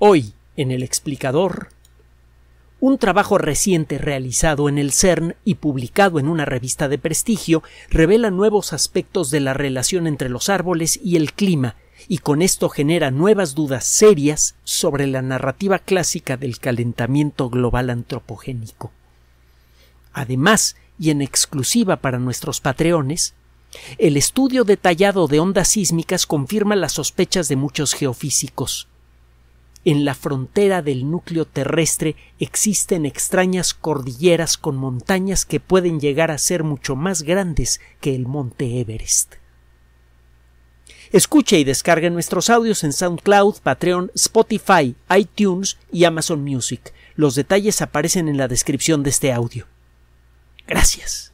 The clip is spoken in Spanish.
Hoy, en el explicador, un trabajo reciente realizado en el CERN y publicado en una revista de prestigio revela nuevos aspectos de la relación entre los árboles y el clima, y con esto genera nuevas dudas serias sobre la narrativa clásica del calentamiento global antropogénico. Además, y en exclusiva para nuestros patreones, el estudio detallado de ondas sísmicas confirma las sospechas de muchos geofísicos en la frontera del núcleo terrestre existen extrañas cordilleras con montañas que pueden llegar a ser mucho más grandes que el monte Everest. Escuche y descargue nuestros audios en SoundCloud, Patreon, Spotify, iTunes y Amazon Music. Los detalles aparecen en la descripción de este audio. Gracias.